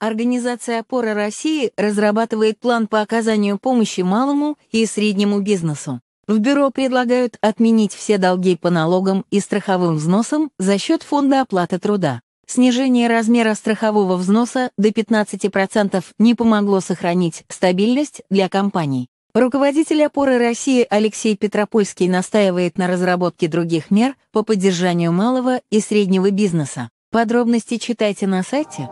Организация «Опора России» разрабатывает план по оказанию помощи малому и среднему бизнесу. В бюро предлагают отменить все долги по налогам и страховым взносам за счет фонда оплаты труда. Снижение размера страхового взноса до 15% не помогло сохранить стабильность для компаний. Руководитель опоры России Алексей Петропольский настаивает на разработке других мер по поддержанию малого и среднего бизнеса. Подробности читайте на сайте